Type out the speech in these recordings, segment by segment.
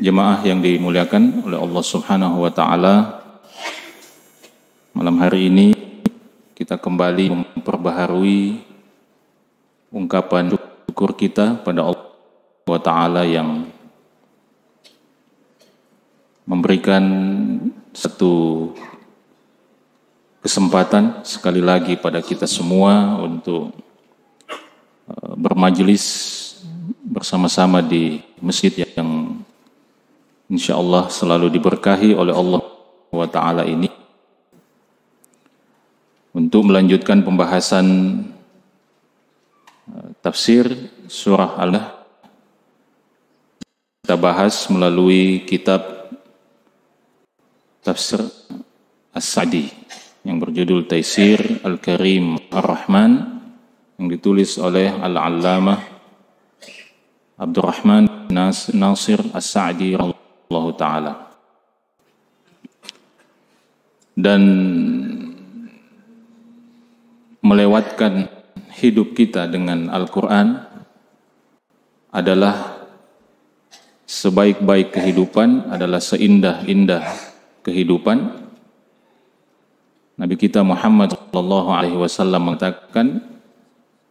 jemaah yang dimuliakan oleh Allah Subhanahu wa taala. Malam hari ini kita kembali memperbaharui ungkapan syukur kita pada Allah wa taala yang memberikan satu kesempatan sekali lagi pada kita semua untuk uh, bermajelis bersama-sama di masjid yang Insyaallah selalu diberkahi oleh Allah wa ta'ala ini untuk melanjutkan pembahasan eh, tafsir surah Allah kita bahas melalui kitab tafsir As-Sa'di yang berjudul Taisir Al-Karim Ar-Rahman yang ditulis oleh Al-Allamah Abdurrahman Nasir As-Sa'di Allah Ta'ala. Dan melewatkan hidup kita dengan Al-Quran adalah sebaik-baik kehidupan, adalah seindah-indah kehidupan. Nabi kita Muhammad Shallallahu Alaihi Wasallam mengatakan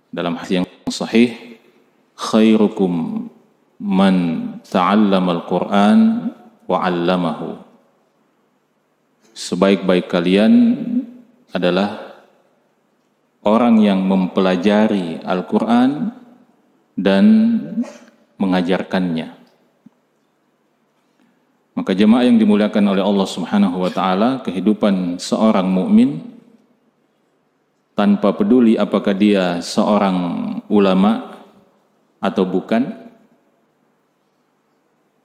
dalam hadis yang sahih, khairukum man al Qur'an wa Sebaik-baik kalian adalah orang yang mempelajari Al-Qur'an dan mengajarkannya. Maka jemaah yang dimuliakan oleh Allah Subhanahu wa taala, kehidupan seorang mukmin tanpa peduli apakah dia seorang ulama atau bukan,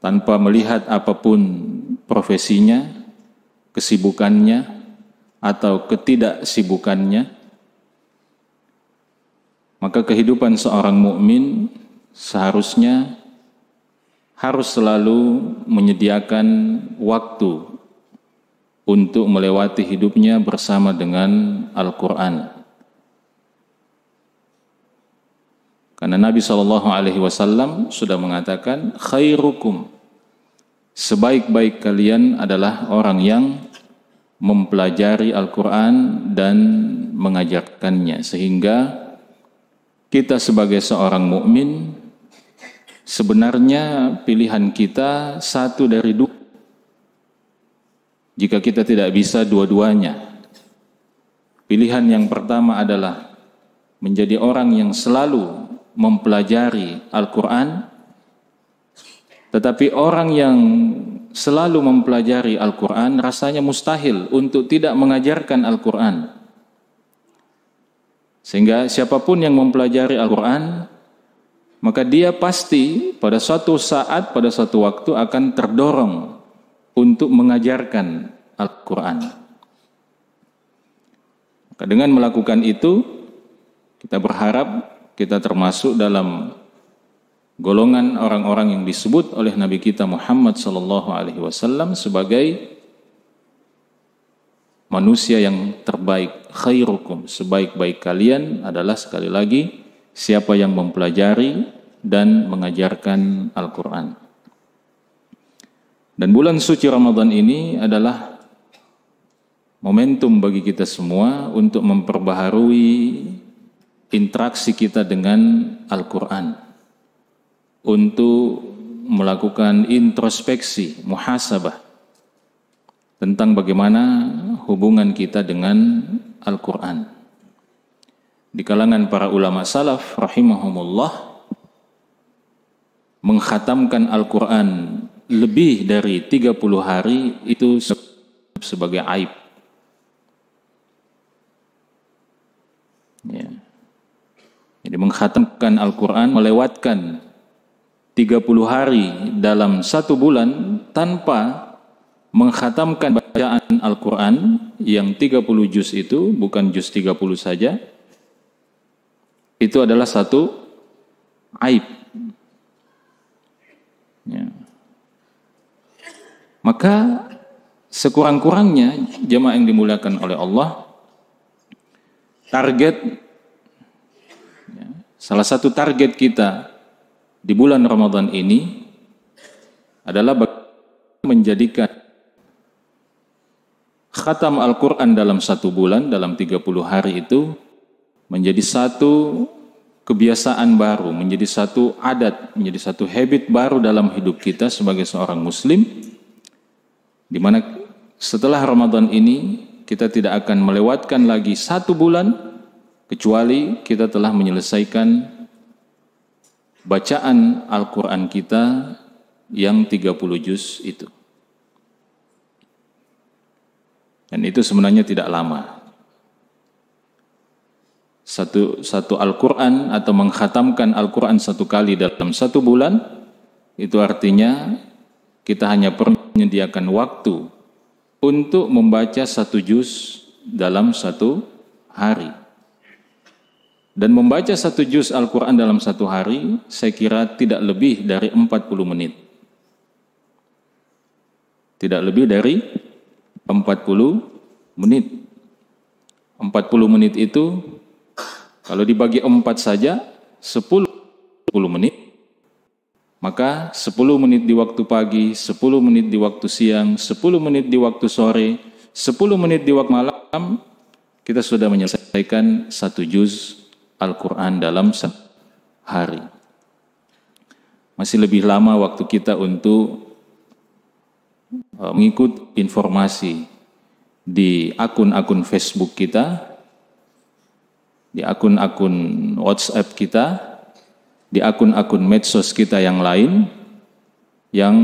tanpa melihat apapun profesinya, kesibukannya, atau ketidaksibukannya, maka kehidupan seorang mukmin seharusnya harus selalu menyediakan waktu untuk melewati hidupnya bersama dengan Al-Quran. Karena Nabi Shallallahu Alaihi Wasallam sudah mengatakan khairukum sebaik-baik kalian adalah orang yang mempelajari Al-Quran dan mengajarkannya sehingga kita sebagai seorang mukmin sebenarnya pilihan kita satu dari dua jika kita tidak bisa dua-duanya pilihan yang pertama adalah menjadi orang yang selalu mempelajari Al-Quran tetapi orang yang selalu mempelajari Al-Quran rasanya mustahil untuk tidak mengajarkan Al-Quran. Sehingga siapapun yang mempelajari Al-Quran, maka dia pasti pada suatu saat, pada suatu waktu akan terdorong untuk mengajarkan Al-Quran. dengan melakukan itu, kita berharap kita termasuk dalam golongan orang-orang yang disebut oleh Nabi kita Muhammad Sallallahu Alaihi Wasallam sebagai manusia yang terbaik khairukum sebaik-baik kalian adalah sekali lagi siapa yang mempelajari dan mengajarkan Al-Quran dan bulan suci Ramadan ini adalah momentum bagi kita semua untuk memperbaharui interaksi kita dengan Al-Quran untuk melakukan introspeksi, muhasabah tentang bagaimana hubungan kita dengan Al-Quran. Di kalangan para ulama salaf rahimahumullah menghatamkan Al-Quran lebih dari 30 hari itu sebagai aib. Ya. Jadi mengkhatamkan Al-Quran melewatkan 30 hari dalam satu bulan tanpa menghatamkan bacaan Al-Quran yang 30 juz itu, bukan juz 30 saja, itu adalah satu aib. Ya. Maka sekurang-kurangnya jemaah yang dimuliakan oleh Allah, target, ya, salah satu target kita di bulan Ramadan ini adalah menjadikan khatam Al-Quran dalam satu bulan, dalam 30 hari itu menjadi satu kebiasaan baru, menjadi satu adat, menjadi satu habit baru dalam hidup kita sebagai seorang muslim di mana setelah Ramadan ini kita tidak akan melewatkan lagi satu bulan kecuali kita telah menyelesaikan bacaan Al-Quran kita yang 30 juz itu. Dan itu sebenarnya tidak lama. Satu, satu Al-Quran atau menghatamkan Al-Quran satu kali dalam satu bulan, itu artinya kita hanya perlu menyediakan waktu untuk membaca satu juz dalam satu hari. Dan membaca satu juz Al-Quran dalam satu hari, saya kira tidak lebih dari 40 menit. Tidak lebih dari 40 menit. 40 menit itu, kalau dibagi 4 saja, 10, 10 menit. Maka 10 menit di waktu pagi, 10 menit di waktu siang, 10 menit di waktu sore, 10 menit di waktu malam, kita sudah menyelesaikan satu juz Al-Quran dalam sehari. Masih lebih lama waktu kita untuk eh, mengikut informasi di akun-akun Facebook kita, di akun-akun WhatsApp kita, di akun-akun medsos kita yang lain, yang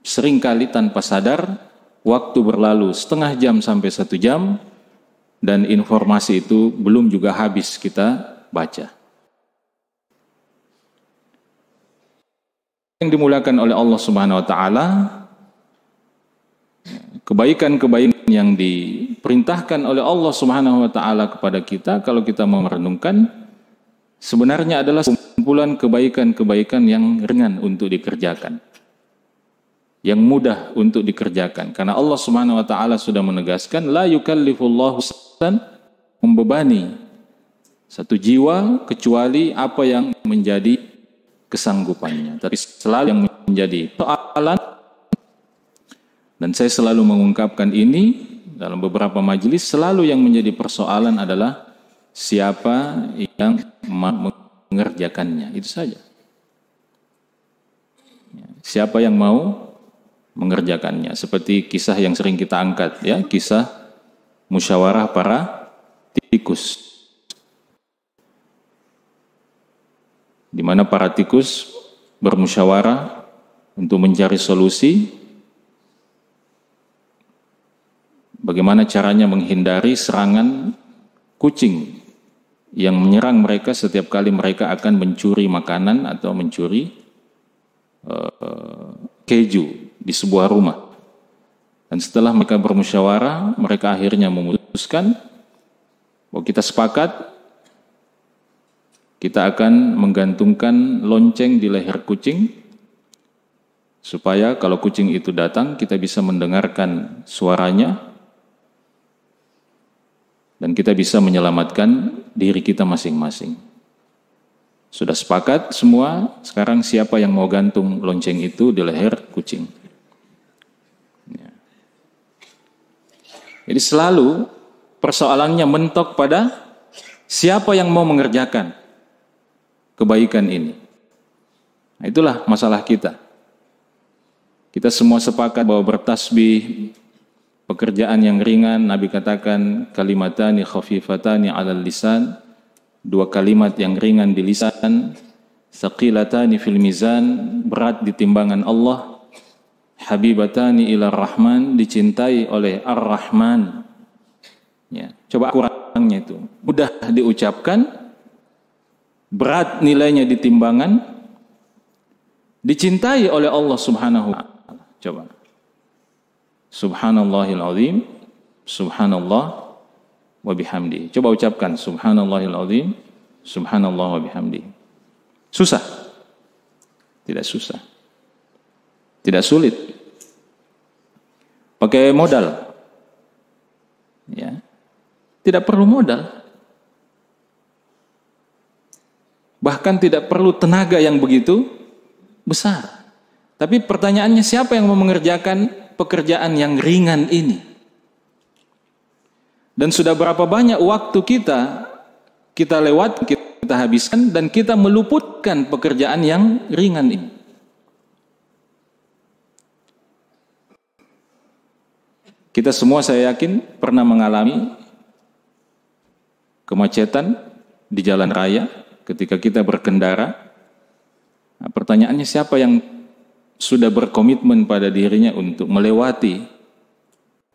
seringkali tanpa sadar waktu berlalu setengah jam sampai satu jam, dan informasi itu belum juga habis kita baca. Yang dimulakan oleh Allah Subhanahu wa taala kebaikan-kebaikan yang diperintahkan oleh Allah Subhanahu wa taala kepada kita kalau kita mau merenungkan sebenarnya adalah kumpulan kebaikan-kebaikan yang ringan untuk dikerjakan. Yang mudah untuk dikerjakan karena Allah Subhanahu wa taala sudah menegaskan la yukallifullahu dan membebani satu jiwa kecuali apa yang menjadi kesanggupannya. Tapi selalu yang menjadi soalan dan saya selalu mengungkapkan ini dalam beberapa majelis selalu yang menjadi persoalan adalah siapa yang mengerjakannya. Itu saja. Ya, siapa yang mau mengerjakannya. Seperti kisah yang sering kita angkat ya, kisah musyawarah para tikus. Di mana para tikus bermusyawarah untuk mencari solusi bagaimana caranya menghindari serangan kucing yang menyerang mereka setiap kali mereka akan mencuri makanan atau mencuri uh, keju di sebuah rumah. Dan setelah mereka bermusyawarah, mereka akhirnya memutuskan bahwa kita sepakat kita akan menggantungkan lonceng di leher kucing supaya kalau kucing itu datang kita bisa mendengarkan suaranya dan kita bisa menyelamatkan diri kita masing-masing. Sudah sepakat semua, sekarang siapa yang mau gantung lonceng itu di leher kucing? Jadi selalu persoalannya mentok pada siapa yang mau mengerjakan kebaikan ini. Nah, itulah masalah kita. Kita semua sepakat bahwa bertasbih pekerjaan yang ringan Nabi katakan kalimatani khafifatani 'alal lisan dua kalimat yang ringan di lisan saqilatani fil mizan berat di timbangan Allah habibatani ila rahman dicintai oleh ar-rahman ya coba kurangnya itu mudah diucapkan berat nilainya di timbangan dicintai oleh Allah Subhanahu wa taala coba subhanallahil azim subhanallah wa bihamdi coba ucapkan subhanallahil azim subhanallah wa bihamdi susah tidak susah tidak sulit. Pakai modal. Ya. Tidak perlu modal. Bahkan tidak perlu tenaga yang begitu besar. Tapi pertanyaannya siapa yang mau mengerjakan pekerjaan yang ringan ini? Dan sudah berapa banyak waktu kita kita lewat, kita habiskan dan kita meluputkan pekerjaan yang ringan ini. Kita semua saya yakin pernah mengalami kemacetan di jalan raya ketika kita berkendara. Nah, pertanyaannya siapa yang sudah berkomitmen pada dirinya untuk melewati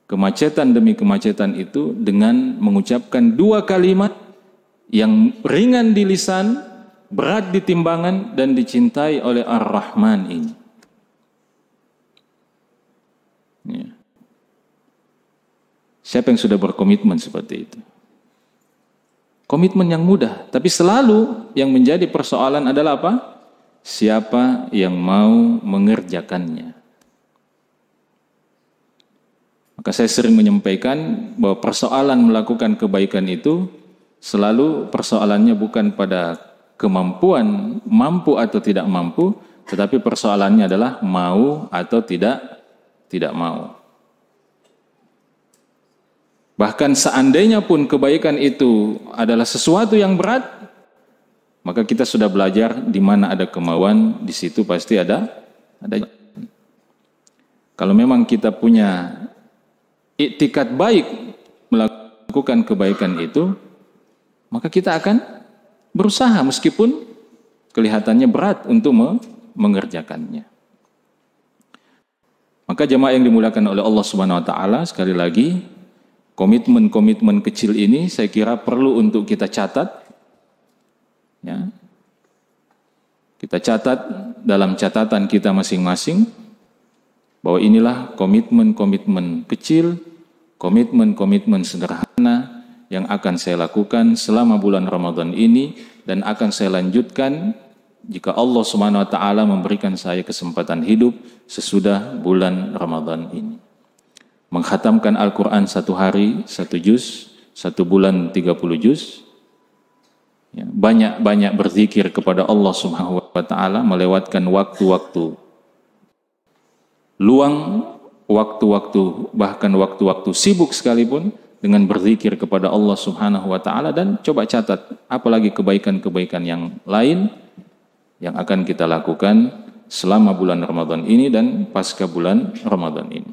kemacetan demi kemacetan itu dengan mengucapkan dua kalimat yang ringan di lisan, berat di timbangan dan dicintai oleh Ar-Rahman ini. Ya. Siapa yang sudah berkomitmen seperti itu? Komitmen yang mudah, tapi selalu yang menjadi persoalan adalah apa? Siapa yang mau mengerjakannya? Maka saya sering menyampaikan bahwa persoalan melakukan kebaikan itu selalu persoalannya bukan pada kemampuan, mampu atau tidak mampu, tetapi persoalannya adalah mau atau tidak tidak mau. Bahkan seandainya pun kebaikan itu adalah sesuatu yang berat, maka kita sudah belajar di mana ada kemauan, di situ pasti ada ada. Kalau memang kita punya iktikat baik melakukan kebaikan itu, maka kita akan berusaha meskipun kelihatannya berat untuk mengerjakannya. Maka jemaah yang dimulakan oleh Allah Subhanahu wa taala sekali lagi komitmen-komitmen kecil ini saya kira perlu untuk kita catat. Ya. Kita catat dalam catatan kita masing-masing bahwa inilah komitmen-komitmen kecil, komitmen-komitmen sederhana yang akan saya lakukan selama bulan Ramadan ini dan akan saya lanjutkan jika Allah Subhanahu wa taala memberikan saya kesempatan hidup sesudah bulan Ramadan ini menghatamkan Al-Quran satu hari, satu juz, satu bulan tiga puluh juz, ya, banyak-banyak berzikir kepada Allah Subhanahu wa taala melewatkan waktu-waktu luang waktu-waktu bahkan waktu-waktu sibuk sekalipun dengan berzikir kepada Allah Subhanahu wa taala dan coba catat apalagi kebaikan-kebaikan yang lain yang akan kita lakukan selama bulan Ramadan ini dan pasca bulan Ramadan ini.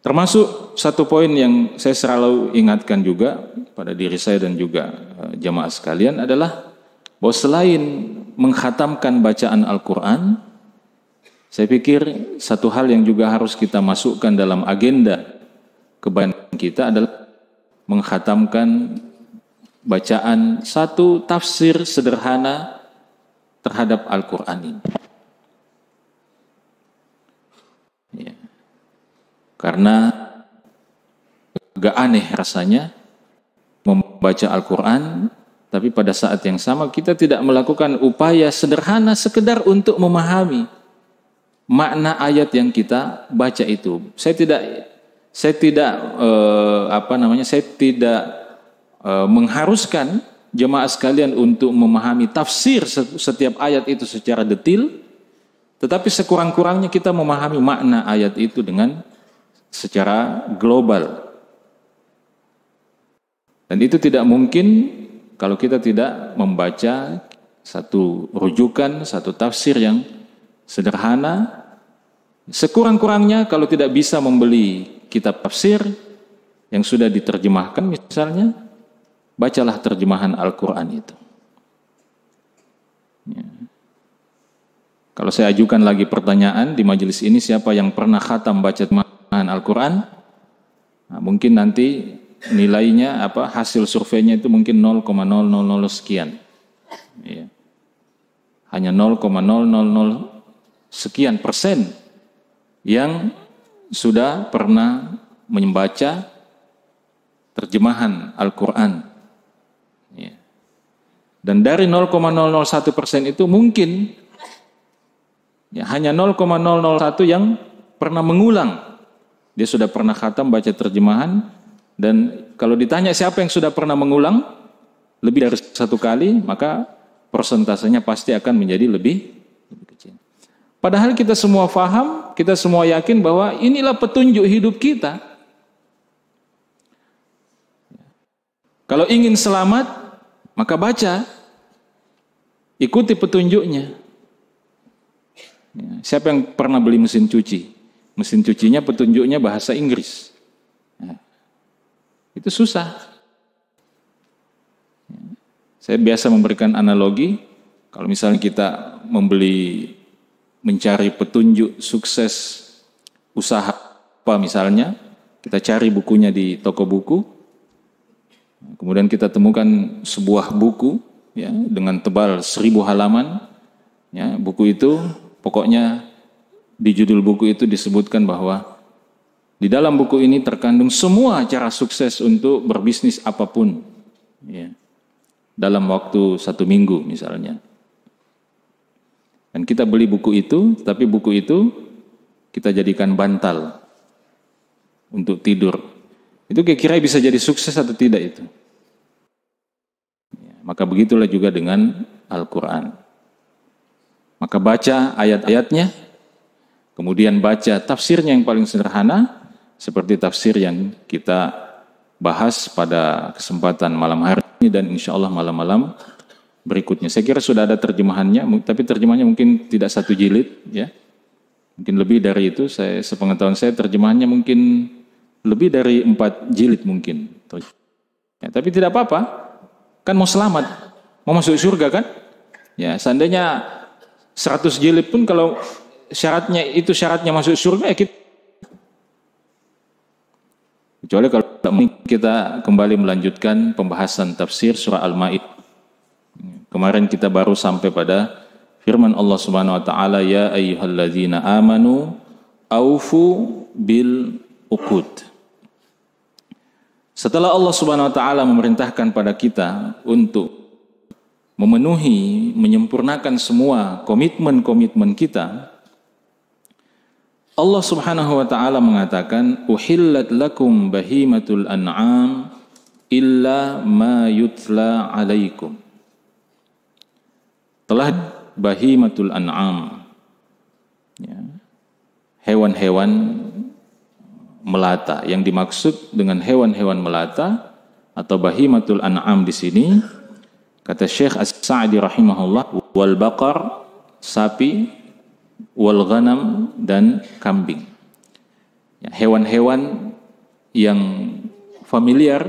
Termasuk satu poin yang saya selalu ingatkan juga pada diri saya dan juga eh, jamaah sekalian adalah bahwa selain menghatamkan bacaan Al-Quran, saya pikir satu hal yang juga harus kita masukkan dalam agenda kebanyakan kita adalah menghatamkan bacaan satu tafsir sederhana terhadap Al-Quran ini. Karena agak aneh rasanya membaca Al-Quran, tapi pada saat yang sama kita tidak melakukan upaya sederhana sekedar untuk memahami makna ayat yang kita baca itu. Saya tidak, saya tidak eh, apa namanya, saya tidak eh, mengharuskan jemaah sekalian untuk memahami tafsir setiap ayat itu secara detil, tetapi sekurang-kurangnya kita memahami makna ayat itu dengan secara global. Dan itu tidak mungkin kalau kita tidak membaca satu rujukan, satu tafsir yang sederhana. Sekurang-kurangnya kalau tidak bisa membeli kitab tafsir yang sudah diterjemahkan misalnya, bacalah terjemahan Al-Quran itu. Ya. Kalau saya ajukan lagi pertanyaan di majelis ini, siapa yang pernah khatam baca dengan Al-Quran, nah, mungkin nanti nilainya apa hasil surveinya itu mungkin 0,000 sekian. Ya. Hanya 0,000 sekian persen yang sudah pernah membaca terjemahan Al-Quran. Ya. Dan dari 0,001 persen itu mungkin ya, hanya 0,001 yang pernah mengulang dia sudah pernah khatam baca terjemahan dan kalau ditanya siapa yang sudah pernah mengulang lebih dari satu kali, maka persentasenya pasti akan menjadi lebih, lebih kecil. Padahal kita semua faham, kita semua yakin bahwa inilah petunjuk hidup kita. Kalau ingin selamat, maka baca. Ikuti petunjuknya. Ya, siapa yang pernah beli mesin cuci? Mesin cucinya petunjuknya bahasa Inggris. Nah, itu susah. Ya. Saya biasa memberikan analogi, kalau misalnya kita membeli, mencari petunjuk sukses usaha apa misalnya, kita cari bukunya di toko buku, kemudian kita temukan sebuah buku ya dengan tebal seribu halaman, ya buku itu pokoknya di judul buku itu disebutkan bahwa di dalam buku ini terkandung semua cara sukses untuk berbisnis apapun. Ya. Dalam waktu satu minggu misalnya. Dan kita beli buku itu, tapi buku itu kita jadikan bantal untuk tidur. Itu kira-kira bisa jadi sukses atau tidak itu. Ya, maka begitulah juga dengan Al-Quran. Maka baca ayat-ayatnya, Kemudian baca tafsirnya yang paling sederhana seperti tafsir yang kita bahas pada kesempatan malam hari ini dan insya Allah malam-malam berikutnya. Saya kira sudah ada terjemahannya, tapi terjemahannya mungkin tidak satu jilid, ya. Mungkin lebih dari itu, saya sepengetahuan saya terjemahannya mungkin lebih dari empat jilid mungkin. Ya, tapi tidak apa-apa, kan mau selamat, mau masuk surga kan? Ya, seandainya 100 jilid pun kalau syaratnya itu syaratnya masuk surga ya kita kecuali kalau kita kembali melanjutkan pembahasan tafsir surah Al-Maid. Kemarin kita baru sampai pada firman Allah Subhanahu wa taala ya ayyuhalladzina amanu aufu bil uqud. Setelah Allah Subhanahu wa taala memerintahkan pada kita untuk memenuhi, menyempurnakan semua komitmen-komitmen kita, Allah Subhanahu wa taala mengatakan uhillat lakum bahimatul an'am illa ma yutla alaikum. Telah bahimatul an'am. Ya. Hewan-hewan melata. Yang dimaksud dengan hewan-hewan melata atau bahimatul an'am di sini kata Syekh As-Sa'di rahimahullah wal baqar sapi wal ghanam dan kambing. Ya, hewan-hewan yang familiar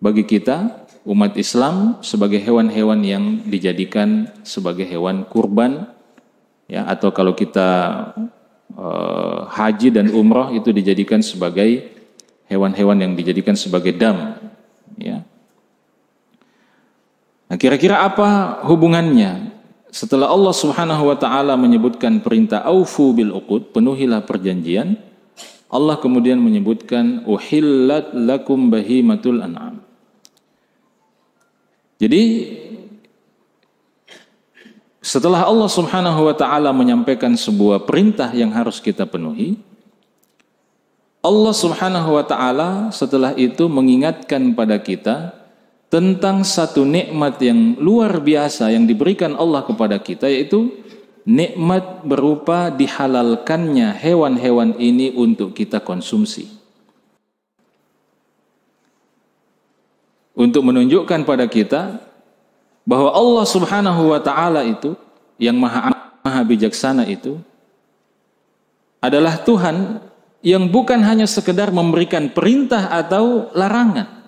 bagi kita umat Islam sebagai hewan-hewan yang dijadikan sebagai hewan kurban ya atau kalau kita e, haji dan umroh itu dijadikan sebagai hewan-hewan yang dijadikan sebagai dam ya. Nah, kira-kira apa hubungannya setelah Allah Subhanahu wa taala menyebutkan perintah aufu bil uqud, penuhilah perjanjian, Allah kemudian menyebutkan uhillat lakum bahimatul an'am. Jadi setelah Allah Subhanahu wa taala menyampaikan sebuah perintah yang harus kita penuhi, Allah Subhanahu wa taala setelah itu mengingatkan pada kita tentang satu nikmat yang luar biasa yang diberikan Allah kepada kita yaitu nikmat berupa dihalalkannya hewan-hewan ini untuk kita konsumsi. Untuk menunjukkan pada kita bahwa Allah Subhanahu wa taala itu yang maha maha bijaksana itu adalah Tuhan yang bukan hanya sekedar memberikan perintah atau larangan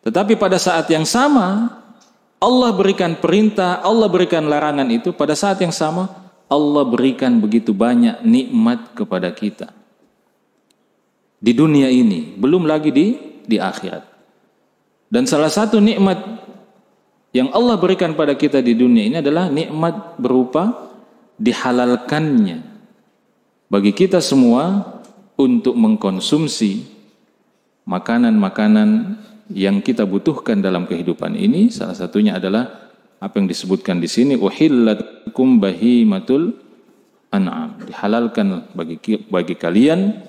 tetapi pada saat yang sama, Allah berikan perintah, Allah berikan larangan itu pada saat yang sama Allah berikan begitu banyak nikmat kepada kita. Di dunia ini, belum lagi di di akhirat. Dan salah satu nikmat yang Allah berikan pada kita di dunia ini adalah nikmat berupa dihalalkannya bagi kita semua untuk mengkonsumsi makanan-makanan yang kita butuhkan dalam kehidupan ini salah satunya adalah apa yang disebutkan di sini uhillatkum bahimatul an'am dihalalkan bagi bagi kalian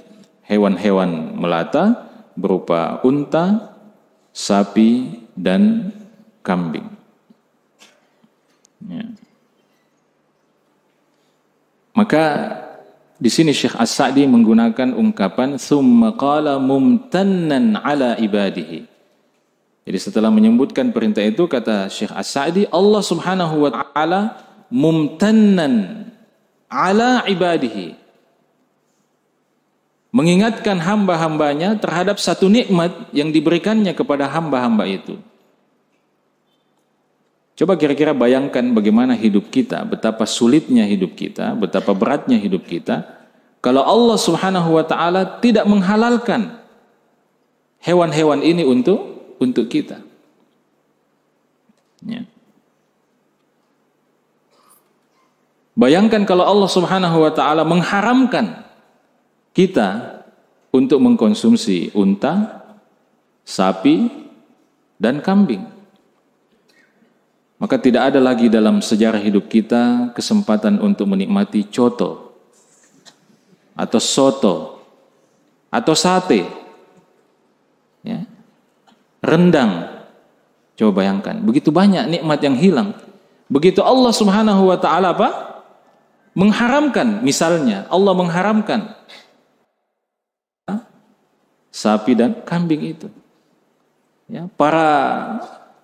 hewan-hewan melata berupa unta, sapi dan kambing. Ya. Maka di sini Syekh As-Sa'di menggunakan ungkapan summa qala mumtannan ala ibadihi. Jadi setelah menyebutkan perintah itu kata Syekh As-Sa'di Allah Subhanahu wa taala mumtannan ala ibadihi mengingatkan hamba-hambanya terhadap satu nikmat yang diberikannya kepada hamba-hamba itu. Coba kira-kira bayangkan bagaimana hidup kita, betapa sulitnya hidup kita, betapa beratnya hidup kita kalau Allah Subhanahu wa taala tidak menghalalkan hewan-hewan ini untuk untuk kita. Ya. Bayangkan kalau Allah Subhanahu wa taala mengharamkan kita untuk mengkonsumsi unta, sapi, dan kambing. Maka tidak ada lagi dalam sejarah hidup kita kesempatan untuk menikmati coto atau soto atau sate rendang. Coba bayangkan, begitu banyak nikmat yang hilang. Begitu Allah Subhanahu wa taala apa? Mengharamkan misalnya, Allah mengharamkan sapi dan kambing itu. Ya, para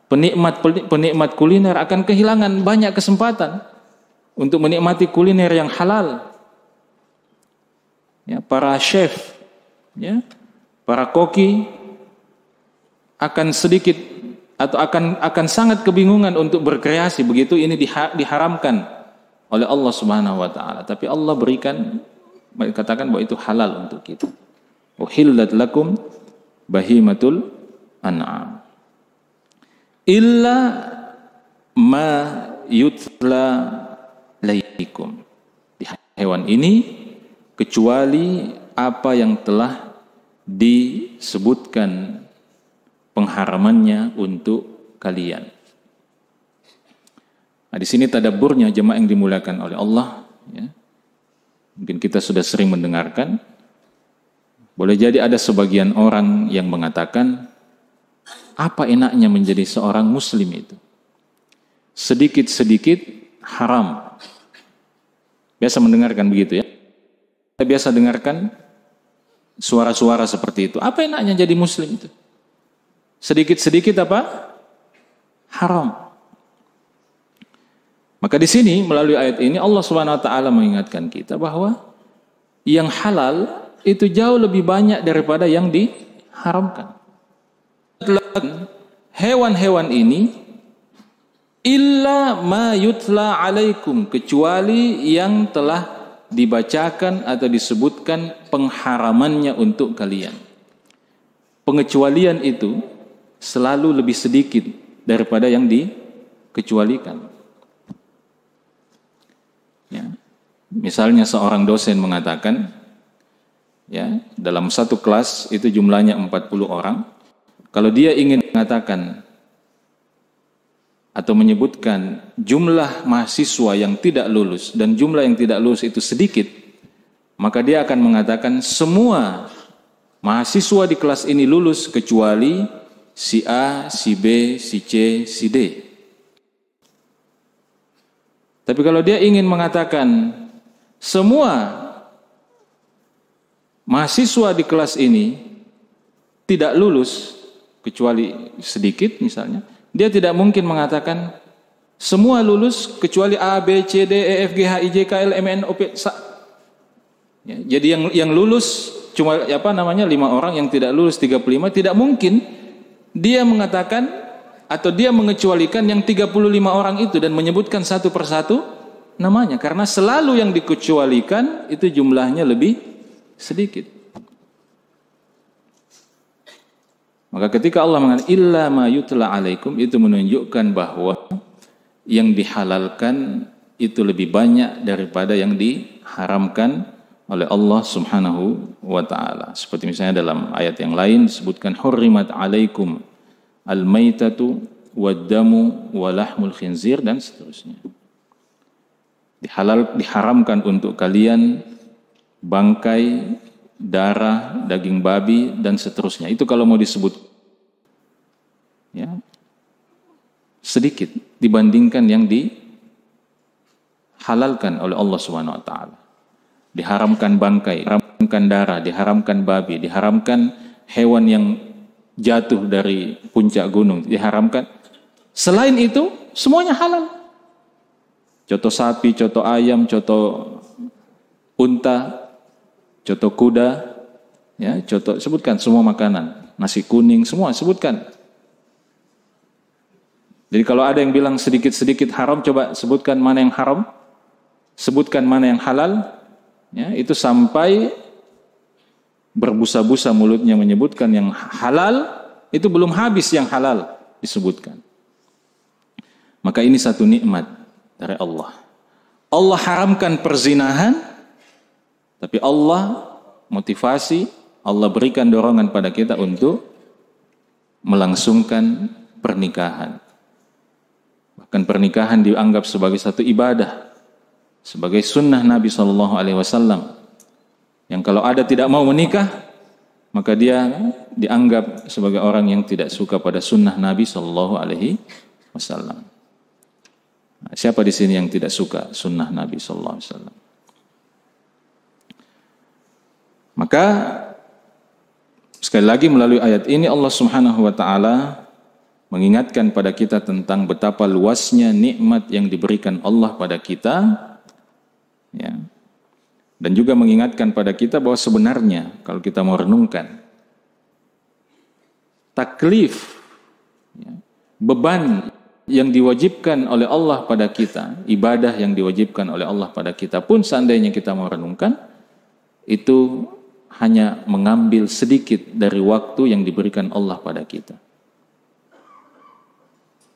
penikmat penikmat kuliner akan kehilangan banyak kesempatan untuk menikmati kuliner yang halal. Ya, para chef, ya, para koki akan sedikit atau akan akan sangat kebingungan untuk berkreasi begitu ini diharamkan oleh Allah Subhanahu wa taala tapi Allah berikan katakan bahwa itu halal untuk kita uhillat lakum bahimatul an'am illa ma yutla laikum di hewan ini kecuali apa yang telah disebutkan pengharamannya untuk kalian. Nah, di sini tadaburnya jemaah yang dimuliakan oleh Allah. Ya. Mungkin kita sudah sering mendengarkan. Boleh jadi ada sebagian orang yang mengatakan, apa enaknya menjadi seorang muslim itu? Sedikit-sedikit haram. Biasa mendengarkan begitu ya. Kita biasa dengarkan suara-suara seperti itu. Apa enaknya jadi muslim itu? sedikit-sedikit apa? Haram. Maka di sini melalui ayat ini Allah Subhanahu wa taala mengingatkan kita bahwa yang halal itu jauh lebih banyak daripada yang diharamkan. Hewan-hewan ini illa ma yutla alaikum kecuali yang telah dibacakan atau disebutkan pengharamannya untuk kalian. Pengecualian itu selalu lebih sedikit daripada yang dikecualikan. Ya. Misalnya seorang dosen mengatakan, ya, dalam satu kelas itu jumlahnya 40 orang. Kalau dia ingin mengatakan atau menyebutkan jumlah mahasiswa yang tidak lulus dan jumlah yang tidak lulus itu sedikit, maka dia akan mengatakan semua mahasiswa di kelas ini lulus kecuali si A, si B, si C, si D. Tapi kalau dia ingin mengatakan semua mahasiswa di kelas ini tidak lulus kecuali sedikit misalnya, dia tidak mungkin mengatakan semua lulus kecuali A, B, C, D, E, F, G, H, I, J, K, L, M, N, O, P. S. Ya, jadi yang yang lulus cuma apa namanya lima orang yang tidak lulus 35 tidak mungkin dia mengatakan atau dia mengecualikan yang 35 orang itu dan menyebutkan satu persatu namanya karena selalu yang dikecualikan itu jumlahnya lebih sedikit. Maka ketika Allah mengatakan illa ma yutla alaikum itu menunjukkan bahwa yang dihalalkan itu lebih banyak daripada yang diharamkan oleh Allah Subhanahu wa taala. Seperti misalnya dalam ayat yang lain disebutkan hurrimat alaikum al-maitatu wadamu damu walahmul khinzir dan seterusnya. Dihalal diharamkan untuk kalian bangkai, darah, daging babi dan seterusnya. Itu kalau mau disebut ya. Sedikit dibandingkan yang dihalalkan oleh Allah Subhanahu wa taala. Diharamkan bangkai, diharamkan darah, diharamkan babi, diharamkan hewan yang jatuh dari puncak gunung diharamkan. Selain itu semuanya halal. Contoh sapi, contoh ayam, contoh unta, contoh kuda, ya, contoh sebutkan semua makanan, nasi kuning semua sebutkan. Jadi kalau ada yang bilang sedikit-sedikit haram, coba sebutkan mana yang haram, sebutkan mana yang halal, ya, itu sampai berbusa-busa mulutnya menyebutkan yang halal, itu belum habis yang halal disebutkan. Maka ini satu nikmat dari Allah. Allah haramkan perzinahan, tapi Allah motivasi, Allah berikan dorongan pada kita untuk melangsungkan pernikahan. Bahkan pernikahan dianggap sebagai satu ibadah, sebagai sunnah Nabi Shallallahu Alaihi Wasallam. Yang kalau ada tidak mau menikah, maka dia dianggap sebagai orang yang tidak suka pada sunnah Nabi Shallallahu Alaihi Wasallam. Siapa di sini yang tidak suka sunnah Nabi Shallallahu Alaihi Wasallam? Maka sekali lagi melalui ayat ini Allah Subhanahu Wa Taala mengingatkan pada kita tentang betapa luasnya nikmat yang diberikan Allah pada kita. Ya, dan juga mengingatkan pada kita bahwa sebenarnya kalau kita mau renungkan, taklif, ya, beban yang diwajibkan oleh Allah pada kita, ibadah yang diwajibkan oleh Allah pada kita pun seandainya kita mau renungkan, itu hanya mengambil sedikit dari waktu yang diberikan Allah pada kita.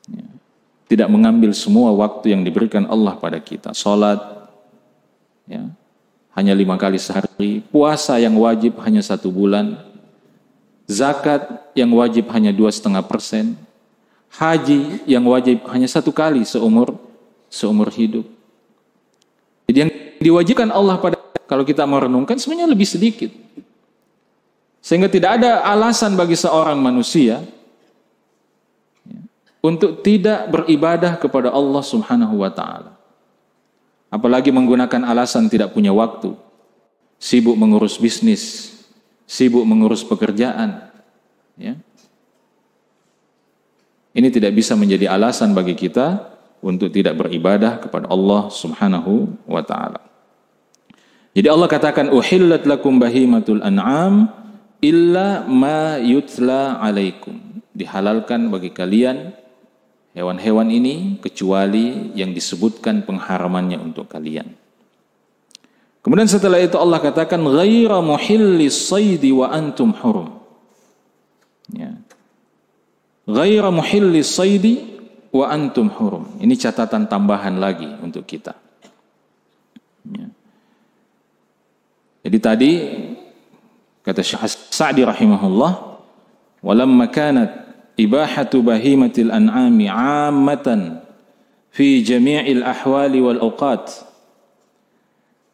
Ya, tidak mengambil semua waktu yang diberikan Allah pada kita. Salat, ya, hanya lima kali sehari, puasa yang wajib hanya satu bulan, zakat yang wajib hanya dua setengah persen, haji yang wajib hanya satu kali seumur seumur hidup. Jadi yang diwajibkan Allah pada kalau kita merenungkan sebenarnya lebih sedikit. Sehingga tidak ada alasan bagi seorang manusia untuk tidak beribadah kepada Allah Subhanahu wa taala. Apalagi menggunakan alasan tidak punya waktu. Sibuk mengurus bisnis, sibuk mengurus pekerjaan. Ya. Ini tidak bisa menjadi alasan bagi kita untuk tidak beribadah kepada Allah Subhanahu wa taala. Jadi Allah katakan uhillat lakum bahimatul an'am illa ma yutla alaikum. Dihalalkan bagi kalian hewan-hewan ini kecuali yang disebutkan pengharamannya untuk kalian. Kemudian setelah itu Allah katakan ghaira muhilli saydi wa antum hurum. Ya. Ghaira muhilli saydi wa antum hurum. Ini catatan tambahan lagi untuk kita. Ya. Jadi tadi kata Syekh Sa'di rahimahullah walamma kanat ibahatu bahimatil an'ami ammatan fi jami'il ahwali wal awqat.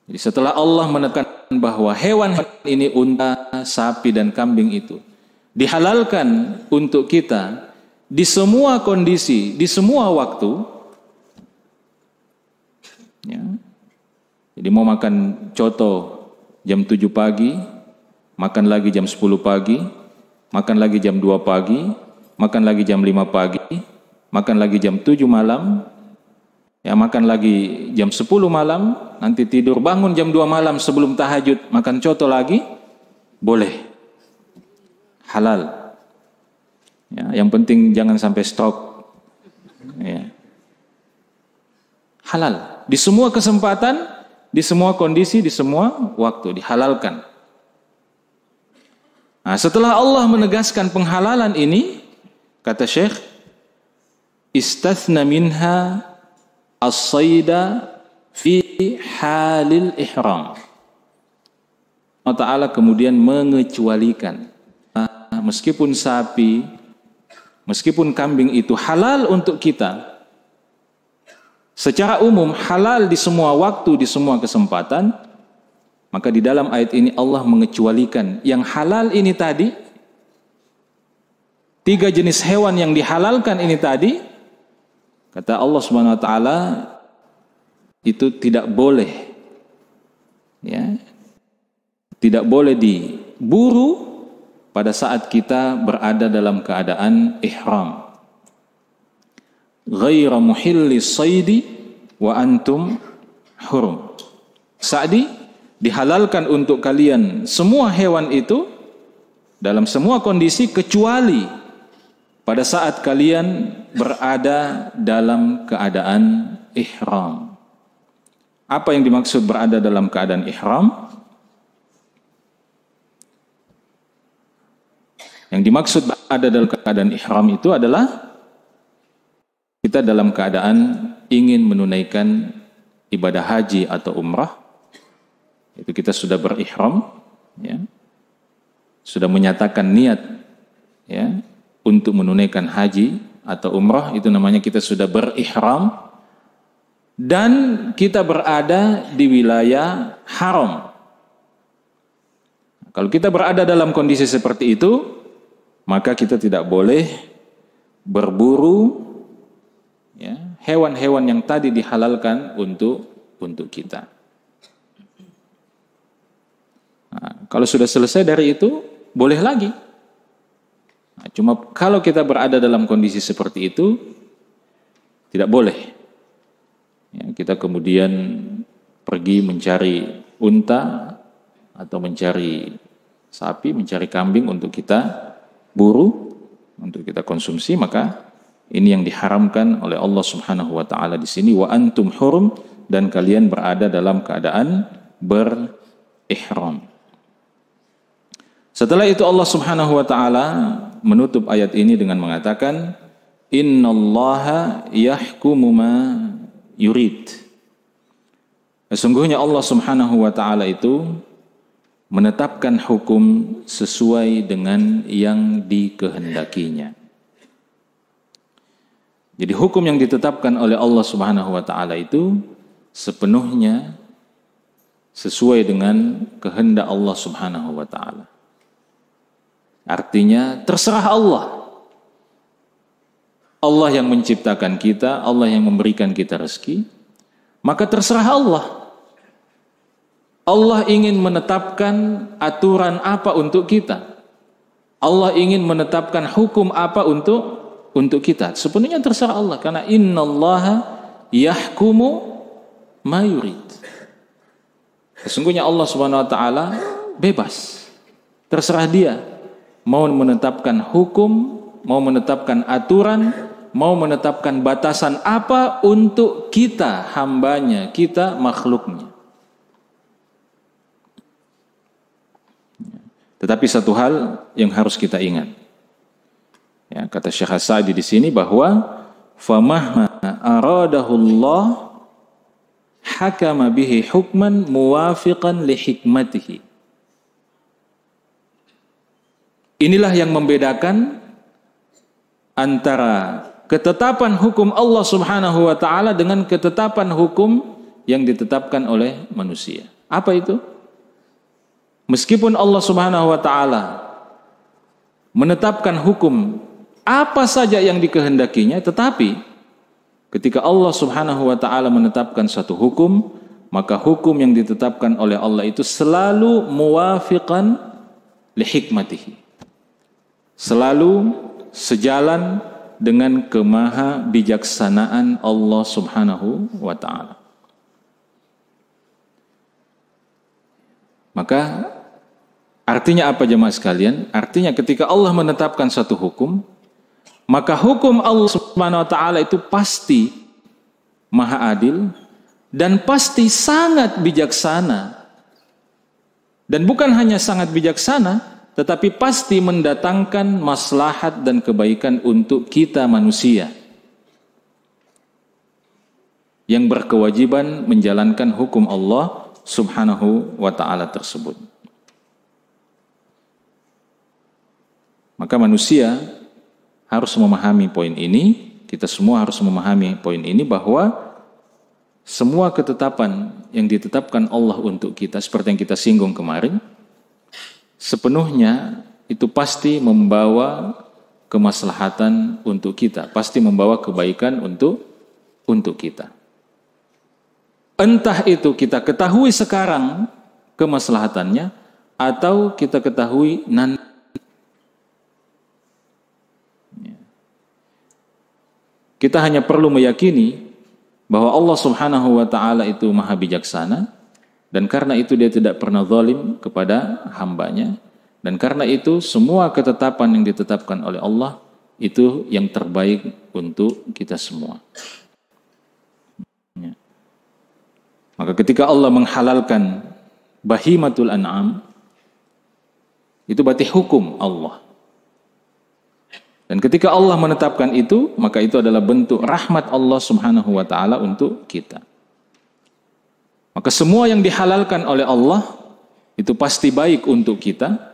Jadi setelah Allah menekankan bahwa hewan ini unta, sapi dan kambing itu dihalalkan untuk kita di semua kondisi, di semua waktu. Ya. Jadi mau makan coto jam 7 pagi, makan lagi jam 10 pagi, makan lagi jam 2 pagi, makan lagi jam 5 pagi, makan lagi jam 7 malam, ya makan lagi jam 10 malam, nanti tidur bangun jam 2 malam sebelum tahajud, makan coto lagi, boleh. Halal. Ya, yang penting jangan sampai stop. Ya. Halal. Di semua kesempatan, di semua kondisi, di semua waktu dihalalkan. Nah, setelah Allah menegaskan penghalalan ini, Kata Syekh, istathna minha as-sayda fi halil ihram. Allah Ta'ala kemudian mengecualikan ah, meskipun sapi, meskipun kambing itu halal untuk kita, secara umum halal di semua waktu, di semua kesempatan, maka di dalam ayat ini Allah mengecualikan yang halal ini tadi tiga jenis hewan yang dihalalkan ini tadi kata Allah Subhanahu wa taala itu tidak boleh ya tidak boleh diburu pada saat kita berada dalam keadaan ihram ghaira muhilli saidi wa antum hurum Sa'di dihalalkan untuk kalian semua hewan itu dalam semua kondisi kecuali pada saat kalian berada dalam keadaan ihram. Apa yang dimaksud berada dalam keadaan ihram? Yang dimaksud berada dalam keadaan ihram itu adalah kita dalam keadaan ingin menunaikan ibadah haji atau umrah. Itu kita sudah berihram, ya. sudah menyatakan niat ya, untuk menunaikan haji atau umrah itu namanya kita sudah berihram dan kita berada di wilayah haram. Kalau kita berada dalam kondisi seperti itu, maka kita tidak boleh berburu ya, hewan-hewan ya, yang tadi dihalalkan untuk untuk kita. Nah, kalau sudah selesai dari itu, boleh lagi Nah, cuma kalau kita berada dalam kondisi seperti itu, tidak boleh. Ya, kita kemudian pergi mencari unta atau mencari sapi, mencari kambing untuk kita buru, untuk kita konsumsi, maka ini yang diharamkan oleh Allah Subhanahu wa taala di sini wa antum hurum dan kalian berada dalam keadaan berihram. Setelah itu Allah Subhanahu wa taala menutup ayat ini dengan mengatakan innallaha yahkumu ma yurid. Sesungguhnya Allah Subhanahu wa taala itu menetapkan hukum sesuai dengan yang dikehendakinya. Jadi hukum yang ditetapkan oleh Allah Subhanahu wa taala itu sepenuhnya sesuai dengan kehendak Allah Subhanahu wa taala. Artinya terserah Allah. Allah yang menciptakan kita, Allah yang memberikan kita rezeki, maka terserah Allah. Allah ingin menetapkan aturan apa untuk kita. Allah ingin menetapkan hukum apa untuk untuk kita. Sepenuhnya terserah Allah karena innallaha yahkumu yurid. Sesungguhnya Allah Subhanahu wa taala bebas. Terserah dia mau menetapkan hukum, mau menetapkan aturan, mau menetapkan batasan apa untuk kita hambanya, kita makhluknya. Tetapi satu hal yang harus kita ingat. Ya, kata Syekh Sa'di di sini bahwa famahma aradahu Allah hakama bihi hukman muwafiqan li hikmatihi. Inilah yang membedakan antara ketetapan hukum Allah Subhanahu wa taala dengan ketetapan hukum yang ditetapkan oleh manusia. Apa itu? Meskipun Allah Subhanahu wa taala menetapkan hukum apa saja yang dikehendakinya, tetapi ketika Allah Subhanahu wa taala menetapkan satu hukum, maka hukum yang ditetapkan oleh Allah itu selalu muwafiqan li selalu sejalan dengan kemaha bijaksanaan Allah Subhanahu wa taala. Maka artinya apa jemaah sekalian? Artinya ketika Allah menetapkan satu hukum, maka hukum Allah Subhanahu wa taala itu pasti maha adil dan pasti sangat bijaksana. Dan bukan hanya sangat bijaksana, tetapi pasti mendatangkan maslahat dan kebaikan untuk kita manusia yang berkewajiban menjalankan hukum Allah Subhanahu wa taala tersebut. Maka manusia harus memahami poin ini, kita semua harus memahami poin ini bahwa semua ketetapan yang ditetapkan Allah untuk kita seperti yang kita singgung kemarin sepenuhnya itu pasti membawa kemaslahatan untuk kita, pasti membawa kebaikan untuk untuk kita. Entah itu kita ketahui sekarang kemaslahatannya atau kita ketahui nanti. Ya. Kita hanya perlu meyakini bahwa Allah Subhanahu wa taala itu Maha bijaksana dan karena itu dia tidak pernah zalim kepada hambanya. Dan karena itu semua ketetapan yang ditetapkan oleh Allah itu yang terbaik untuk kita semua. Ya. Maka ketika Allah menghalalkan bahimatul an'am, itu berarti hukum Allah. Dan ketika Allah menetapkan itu, maka itu adalah bentuk rahmat Allah Subhanahu wa taala untuk kita. Maka semua yang dihalalkan oleh Allah itu pasti baik untuk kita.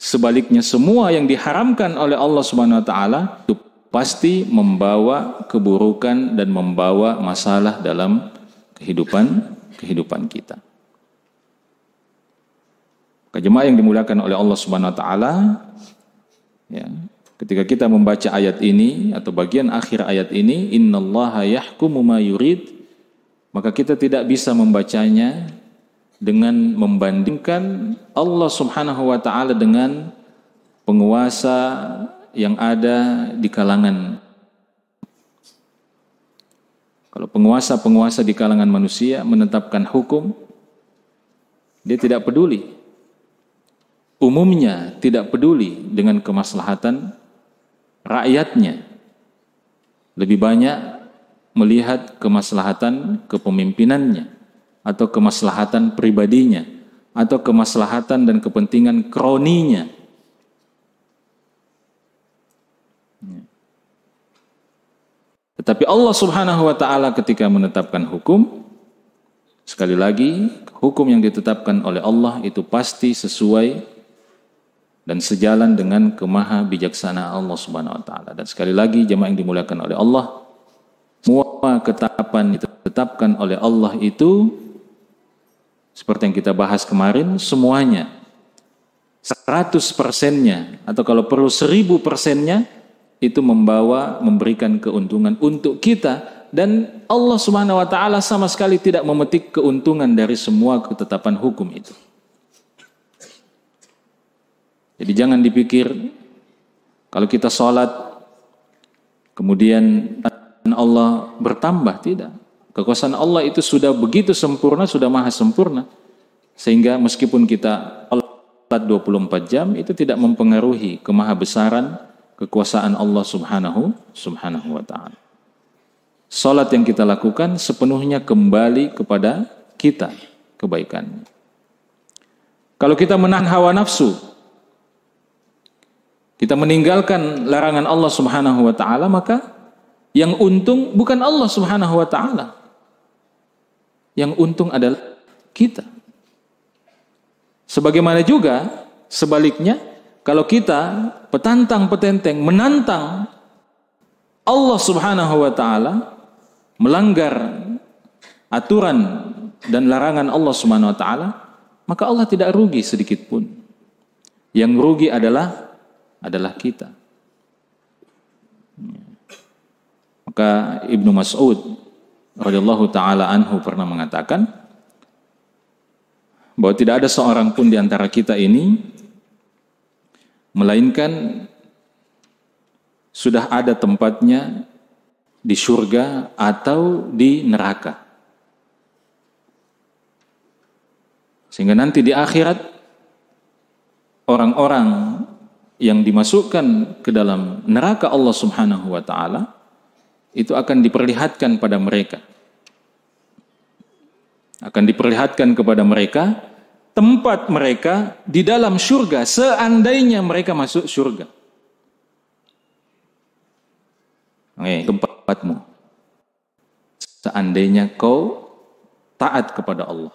Sebaliknya semua yang diharamkan oleh Allah Subhanahu wa taala itu pasti membawa keburukan dan membawa masalah dalam kehidupan kehidupan kita. Jemaah yang dimulakan oleh Allah Subhanahu wa taala ya, ketika kita membaca ayat ini atau bagian akhir ayat ini innallaha yahkumu ma yurid maka kita tidak bisa membacanya dengan membandingkan Allah Subhanahu wa taala dengan penguasa yang ada di kalangan kalau penguasa-penguasa di kalangan manusia menetapkan hukum dia tidak peduli umumnya tidak peduli dengan kemaslahatan rakyatnya lebih banyak melihat kemaslahatan kepemimpinannya atau kemaslahatan pribadinya atau kemaslahatan dan kepentingan kroninya. Tetapi Allah Subhanahu wa taala ketika menetapkan hukum sekali lagi hukum yang ditetapkan oleh Allah itu pasti sesuai dan sejalan dengan kemaha bijaksana Allah Subhanahu wa taala. Dan sekali lagi jemaah yang dimuliakan oleh Allah, semua ketetapan ditetapkan oleh Allah itu seperti yang kita bahas kemarin, semuanya 100 persennya atau kalau perlu 1000 persennya itu membawa memberikan keuntungan untuk kita dan Allah Subhanahu wa taala sama sekali tidak memetik keuntungan dari semua ketetapan hukum itu. Jadi jangan dipikir kalau kita sholat kemudian dan Allah bertambah tidak. Kekuasaan Allah itu sudah begitu sempurna, sudah maha sempurna sehingga meskipun kita salat 24 jam itu tidak mempengaruhi kemahabesaran kekuasaan Allah Subhanahu Subhanahu wa taala. Salat yang kita lakukan sepenuhnya kembali kepada kita kebaikannya. Kalau kita menahan hawa nafsu, kita meninggalkan larangan Allah Subhanahu wa taala maka yang untung bukan Allah Subhanahu wa taala. Yang untung adalah kita. Sebagaimana juga sebaliknya kalau kita petantang petenteng menantang Allah Subhanahu wa taala melanggar aturan dan larangan Allah Subhanahu wa taala, maka Allah tidak rugi sedikit pun. Yang rugi adalah adalah kita. Maka Ibnu Mas'ud radhiyallahu taala anhu pernah mengatakan bahwa tidak ada seorang pun di antara kita ini melainkan sudah ada tempatnya di surga atau di neraka. Sehingga nanti di akhirat orang-orang yang dimasukkan ke dalam neraka Allah Subhanahu wa taala itu akan diperlihatkan pada mereka. Akan diperlihatkan kepada mereka tempat mereka di dalam surga seandainya mereka masuk surga. Oke, tempatmu. Seandainya kau taat kepada Allah.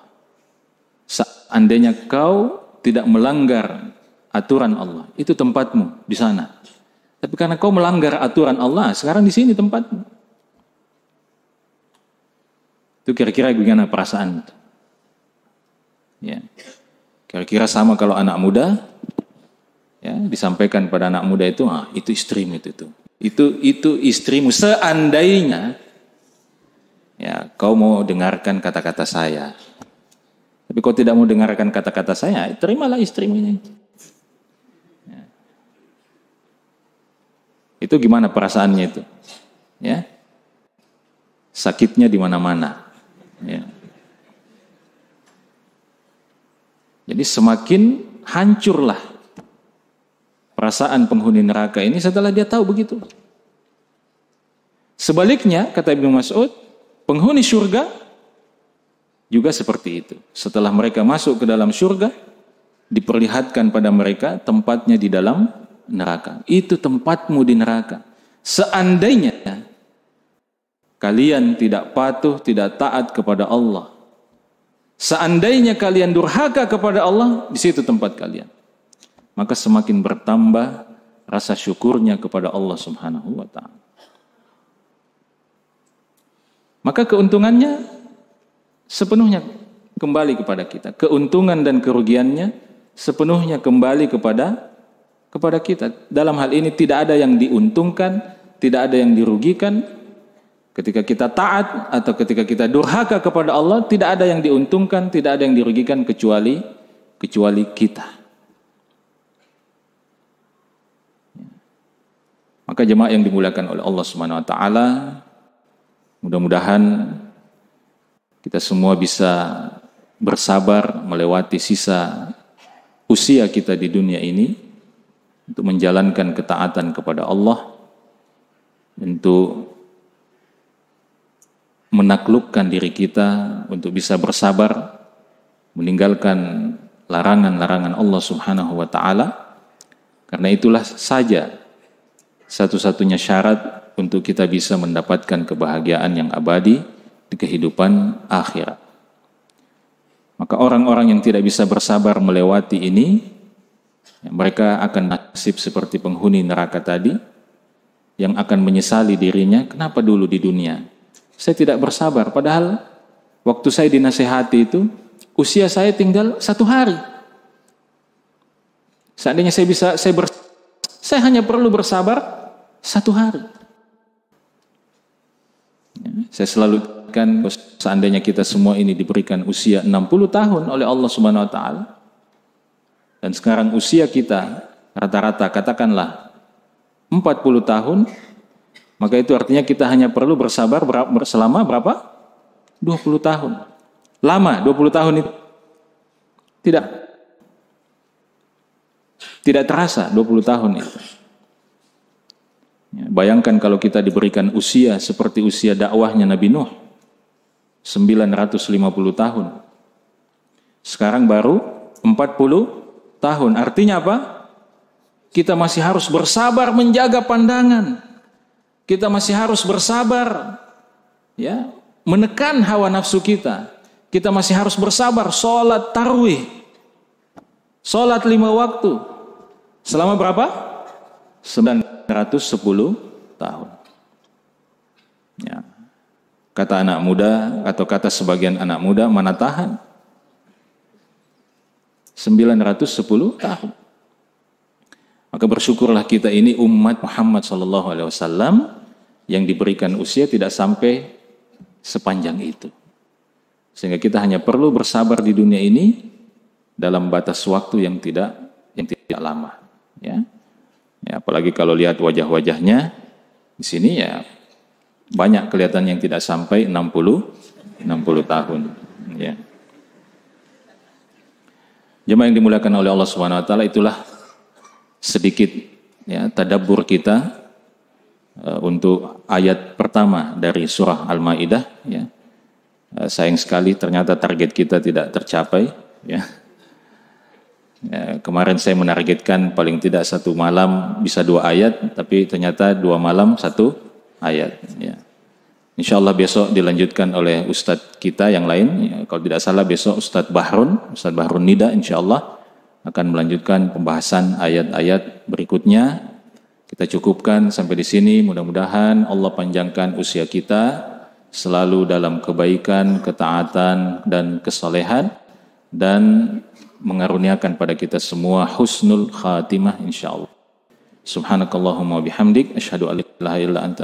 Seandainya kau tidak melanggar aturan Allah, itu tempatmu di sana. Tapi karena kau melanggar aturan Allah, sekarang di sini tempat Itu kira-kira bagaimana perasaan? Ya. Kira-kira sama kalau anak muda ya, disampaikan pada anak muda itu, ah, itu istrimu itu, itu. Itu itu istrimu seandainya ya, kau mau dengarkan kata-kata saya. Tapi kau tidak mau dengarkan kata-kata saya, terimalah istrimu ini. Itu gimana perasaannya itu? Ya. Sakitnya di mana-mana. Ya. Jadi semakin hancurlah perasaan penghuni neraka ini setelah dia tahu begitu. Sebaliknya, kata Ibnu Mas'ud, penghuni surga juga seperti itu. Setelah mereka masuk ke dalam surga, diperlihatkan pada mereka tempatnya di dalam neraka. Itu tempatmu di neraka. Seandainya kalian tidak patuh, tidak taat kepada Allah. Seandainya kalian durhaka kepada Allah, di situ tempat kalian. Maka semakin bertambah rasa syukurnya kepada Allah Subhanahu wa taala. Maka keuntungannya sepenuhnya kembali kepada kita. Keuntungan dan kerugiannya sepenuhnya kembali kepada kepada kita. Dalam hal ini tidak ada yang diuntungkan, tidak ada yang dirugikan. Ketika kita taat atau ketika kita durhaka kepada Allah, tidak ada yang diuntungkan, tidak ada yang dirugikan kecuali kecuali kita. Maka jemaah yang dimulakan oleh Allah Subhanahu wa taala, mudah-mudahan kita semua bisa bersabar melewati sisa usia kita di dunia ini untuk menjalankan ketaatan kepada Allah, untuk menaklukkan diri kita, untuk bisa bersabar, meninggalkan larangan-larangan Allah Subhanahu wa Ta'ala. Karena itulah saja satu-satunya syarat untuk kita bisa mendapatkan kebahagiaan yang abadi di kehidupan akhirat. Maka orang-orang yang tidak bisa bersabar melewati ini, mereka akan nasib seperti penghuni neraka tadi yang akan menyesali dirinya, kenapa dulu di dunia? Saya tidak bersabar, padahal waktu saya dinasehati itu, usia saya tinggal satu hari. Seandainya saya bisa, saya ber, saya hanya perlu bersabar satu hari. Saya selalu kan seandainya kita semua ini diberikan usia 60 tahun oleh Allah Subhanahu wa taala, dan sekarang usia kita rata-rata katakanlah 40 tahun, maka itu artinya kita hanya perlu bersabar selama berapa? 20 tahun. Lama 20 tahun itu. Tidak. Tidak terasa 20 tahun itu. Ya, bayangkan kalau kita diberikan usia seperti usia dakwahnya Nabi Nuh. 950 tahun. Sekarang baru 40 tahun. Artinya apa? Kita masih harus bersabar menjaga pandangan. Kita masih harus bersabar ya, menekan hawa nafsu kita. Kita masih harus bersabar sholat tarwih. Sholat lima waktu. Selama berapa? 910 tahun. Ya. Kata anak muda atau kata sebagian anak muda, mana tahan? 910 tahun. Maka bersyukurlah kita ini umat Muhammad Shallallahu Alaihi Wasallam yang diberikan usia tidak sampai sepanjang itu. Sehingga kita hanya perlu bersabar di dunia ini dalam batas waktu yang tidak yang tidak lama. Ya, ya apalagi kalau lihat wajah-wajahnya di sini ya banyak kelihatan yang tidak sampai 60 60 tahun. Ya. Jemaah yang dimuliakan oleh Allah Subhanahu wa taala itulah sedikit ya tadabbur kita uh, untuk ayat pertama dari surah Al-Maidah ya. Uh, sayang sekali ternyata target kita tidak tercapai ya. Ya, kemarin saya menargetkan paling tidak satu malam bisa dua ayat, tapi ternyata dua malam satu ayat. Ya. Insyaallah besok dilanjutkan oleh Ustadz kita yang lain. kalau tidak salah besok Ustadz Bahrun, Ustadz Bahrun Nida Insyaallah akan melanjutkan pembahasan ayat-ayat berikutnya. Kita cukupkan sampai di sini. Mudah-mudahan Allah panjangkan usia kita selalu dalam kebaikan, ketaatan, dan kesalehan dan mengaruniakan pada kita semua husnul khatimah insya Allah. Subhanakallahumma bihamdik. Ashadu an la ilaha illa anta